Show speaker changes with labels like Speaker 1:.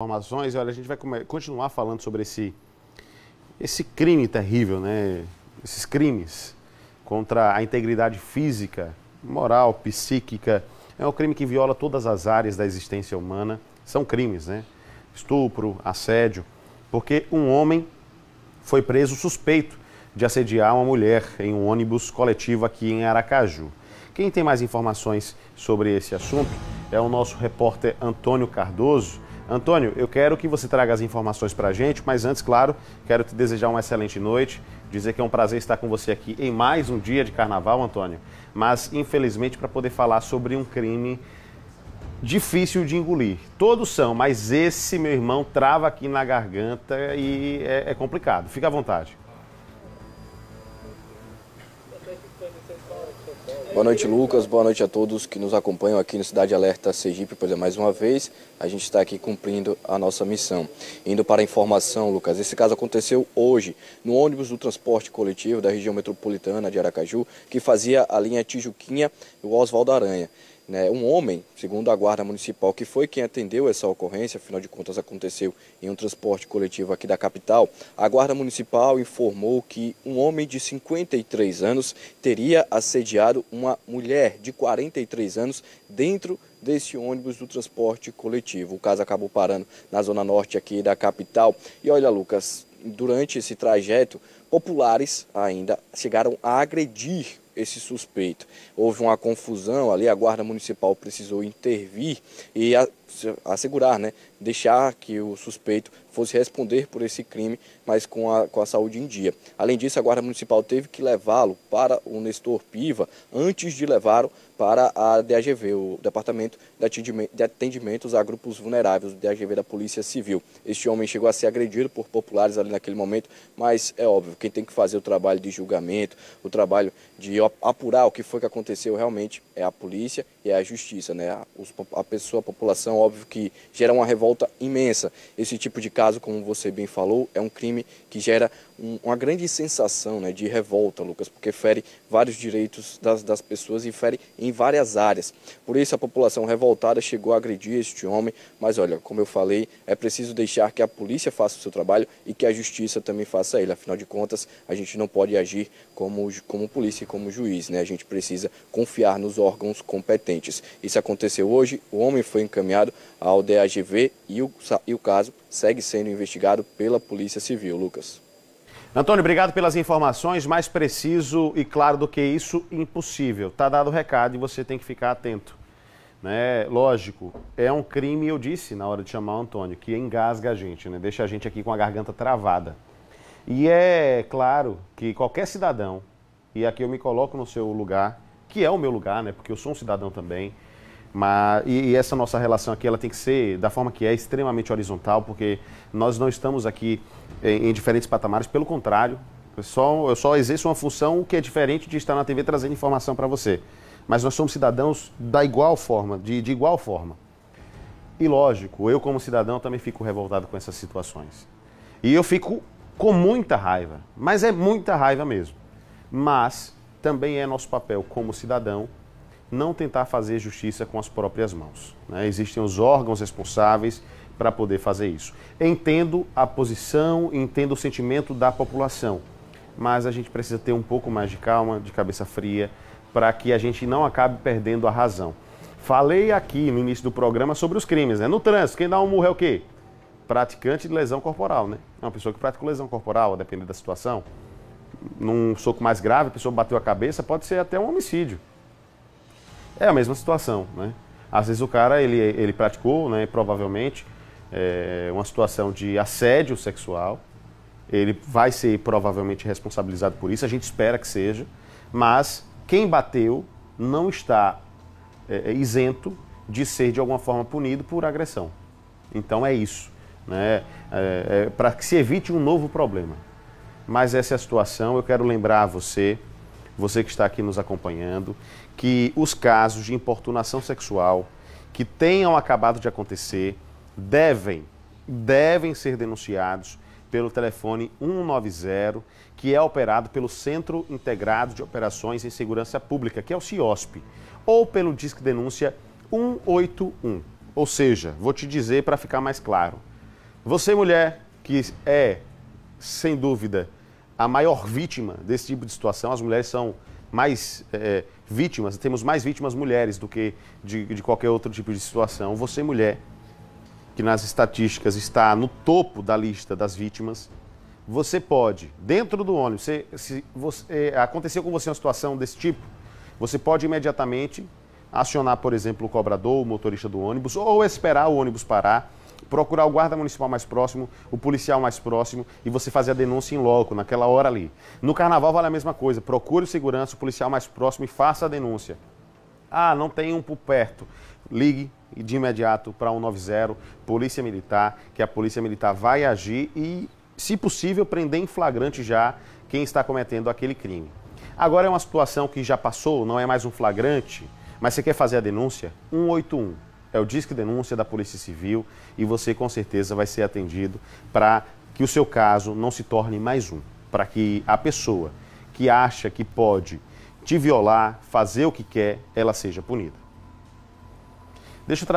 Speaker 1: informações. Olha, a gente vai continuar falando sobre esse, esse crime terrível, né? Esses crimes contra a integridade física, moral, psíquica. É um crime que viola todas as áreas da existência humana. São crimes, né? Estupro, assédio. Porque um homem foi preso suspeito de assediar uma mulher em um ônibus coletivo aqui em Aracaju. Quem tem mais informações sobre esse assunto é o nosso repórter Antônio Cardoso Antônio, eu quero que você traga as informações para a gente, mas antes, claro, quero te desejar uma excelente noite, dizer que é um prazer estar com você aqui em mais um dia de carnaval, Antônio, mas infelizmente para poder falar sobre um crime difícil de engolir. Todos são, mas esse, meu irmão, trava aqui na garganta e é, é complicado. Fica à vontade.
Speaker 2: Boa noite, Lucas. Boa noite a todos que nos acompanham aqui no Cidade Alerta Sergipe. Pois é, mais uma vez, a gente está aqui cumprindo a nossa missão. Indo para a informação, Lucas, esse caso aconteceu hoje no ônibus do transporte coletivo da região metropolitana de Aracaju, que fazia a linha Tijuquinha e o Oswaldo Aranha. Né, um homem, segundo a Guarda Municipal, que foi quem atendeu essa ocorrência, afinal de contas aconteceu em um transporte coletivo aqui da capital, a Guarda Municipal informou que um homem de 53 anos teria assediado uma mulher de 43 anos dentro desse ônibus do transporte coletivo. O caso acabou parando na zona norte aqui da capital. E olha, Lucas, durante esse trajeto, populares ainda chegaram a agredir esse suspeito. Houve uma confusão ali, a Guarda Municipal precisou intervir e a, assegurar, né, deixar que o suspeito fosse responder por esse crime, mas com a, com a saúde em dia. Além disso, a Guarda Municipal teve que levá-lo para o Nestor Piva antes de levá-lo para a DAGV, o Departamento de Atendimentos a Grupos Vulneráveis, DAGV da Polícia Civil. Este homem chegou a ser agredido por populares ali naquele momento, mas é óbvio, quem tem que fazer o trabalho de julgamento, o trabalho de apurar o que foi que aconteceu realmente é a polícia e é a justiça, né? A pessoa, a população óbvio que gera uma revolta imensa. Esse tipo de caso, como você bem falou, é um crime que gera um, uma grande sensação né, de revolta, Lucas, porque fere vários direitos das, das pessoas e fere em várias áreas. Por isso, a população revoltada chegou a agredir este homem. Mas, olha, como eu falei, é preciso deixar que a polícia faça o seu trabalho e que a justiça também faça ele. Afinal de contas, a gente não pode agir como, como polícia e como juiz. Né? A gente precisa confiar nos órgãos competentes. Isso aconteceu hoje, o homem foi encaminhado vinculado ao DAGV e o, e o caso segue sendo investigado pela Polícia Civil. Lucas.
Speaker 1: Antônio, obrigado pelas informações. Mais preciso e claro do que isso, impossível. Tá dado o recado e você tem que ficar atento. Né? Lógico, é um crime, eu disse na hora de chamar o Antônio, que engasga a gente, né? deixa a gente aqui com a garganta travada. E é claro que qualquer cidadão, e aqui eu me coloco no seu lugar, que é o meu lugar, né? porque eu sou um cidadão também, mas, e, e, essa nossa relação aqui ela tem que ser da forma que é, extremamente horizontal, porque nós não estamos aqui em, em diferentes patamares, pelo contrário, eu só, eu só exerço uma função que é diferente de estar na TV trazendo informação para você. Mas nós somos cidadãos da igual forma, de, de igual forma. E lógico, eu como cidadão também fico revoltado com essas situações. E eu fico com muita raiva, mas é muita raiva mesmo. Mas também é nosso papel como cidadão não tentar fazer justiça com as próprias mãos. Né? Existem os órgãos responsáveis para poder fazer isso. Entendo a posição, entendo o sentimento da população, mas a gente precisa ter um pouco mais de calma, de cabeça fria, para que a gente não acabe perdendo a razão. Falei aqui no início do programa sobre os crimes, né? No trânsito, quem dá um murro é o quê? Praticante de lesão corporal, né? É uma pessoa que pratica lesão corporal, depende da situação. Num soco mais grave, a pessoa bateu a cabeça, pode ser até um homicídio. É a mesma situação, né? Às vezes o cara, ele, ele praticou, né, provavelmente, é, uma situação de assédio sexual, ele vai ser provavelmente responsabilizado por isso, a gente espera que seja, mas quem bateu não está é, é isento de ser de alguma forma punido por agressão. Então é isso, né? É, é, para que se evite um novo problema. Mas essa é a situação, eu quero lembrar a você você que está aqui nos acompanhando, que os casos de importunação sexual que tenham acabado de acontecer devem, devem ser denunciados pelo telefone 190, que é operado pelo Centro Integrado de Operações em Segurança Pública, que é o CIOSP, ou pelo Disque Denúncia 181. Ou seja, vou te dizer para ficar mais claro. Você, mulher, que é, sem dúvida, a maior vítima desse tipo de situação. As mulheres são mais é, é, vítimas, temos mais vítimas mulheres do que de, de qualquer outro tipo de situação. Você, mulher, que nas estatísticas está no topo da lista das vítimas, você pode, dentro do ônibus, se, se você, é, aconteceu com você uma situação desse tipo, você pode imediatamente acionar, por exemplo, o cobrador, o motorista do ônibus, ou esperar o ônibus parar, procurar o guarda municipal mais próximo, o policial mais próximo e você fazer a denúncia em loco, naquela hora ali. No carnaval vale a mesma coisa, procure o segurança, o policial mais próximo e faça a denúncia. Ah, não tem um por perto. Ligue de imediato para 190, Polícia Militar, que a Polícia Militar vai agir e, se possível, prender em flagrante já quem está cometendo aquele crime. Agora é uma situação que já passou, não é mais um flagrante, mas você quer fazer a denúncia? 181. É o Disque Denúncia da Polícia Civil e você com certeza vai ser atendido para que o seu caso não se torne mais um. Para que a pessoa que acha que pode te violar, fazer o que quer, ela seja punida. Deixa eu trazer.